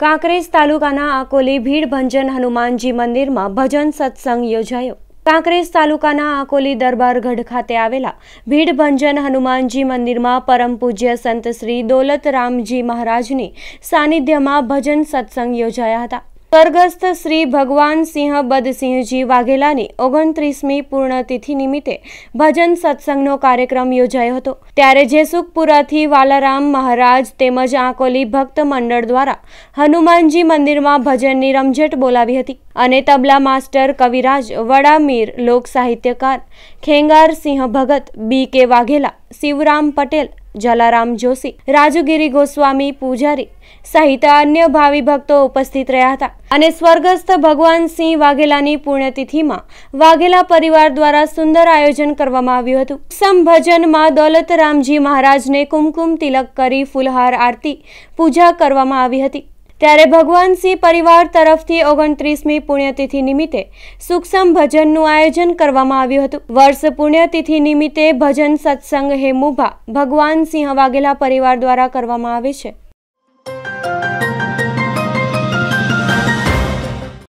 કાંકરેજ તાલુકાના આકોલી ભીડ ભંજન હનુમાનજી મંદિરમાં ભજન સત્સંગ યોજાયો કાંકરેજ તાલુકાના આકોલી દરબારગઢ ખાતે આવેલા ભીડ ભંજન હનુમાનજી મંદિરમાં પરમ પૂજ્ય સંત શ્રી દોલતરામજી મહારાજની સાનિધ્યમાં ભજન સત્સંગ યોજાયા હતા સ્વર્ગસ્થ શ્રી ભગવાન સિંહ બદસિંહજી વાઘેલાની ઓગણત્રીસમી પૂર્ણતિથિ નિમિત્તે ભજન સત્સંગનો કાર્યક્રમ યોજાયો હતો ત્યારે જેસુખપુરાથી વાલારામ મહારાજ તેમજ આંકોલી ભક્ત મંડળ દ્વારા હનુમાનજી મંદિરમાં ભજનની રમઝટ બોલાવી હતી અને તબલા માસ્ટર કવિરાજ વડામીર લોક સાહિત્યકાર ખેંગાર સિંહ ભગત બી કે વાઘેલા શિવરામ પટેલ જલારામ જોશી રાજુગીરી ગોસ્વામી પૂજારી સહિત અન્ય ભાવિ ભક્તો ઉપસ્થિત રહ્યા હતા અને સ્વર્ગસ્થ ભગવાન સિંહ વાઘેલાની પુણ્યતિથિમાં વાઘેલા પરિવાર દ્વારા સુંદર આયોજન કરવામાં આવ્યું હતું સમભજનમાં દોલતરામજી મહારાજને કુમકુમ તિલક કરી ફુલહાર આરતી પૂજા કરવામાં આવી હતી ત્યારે ભગવાન સિંહ પરિવાર તરફથી ઓગણત્રીસમી પુણ્યતિથિ નિમિત્તે સુક્ષમ ભજનનું આયોજન કરવામાં આવ્યું હતું વર્ષ પુણ્યતિથિ નિમિત્તે ભજન સત્સંગ હેમુભા ભગવાન સિંહ વાઘેલા પરિવાર દ્વારા કરવામાં આવે છે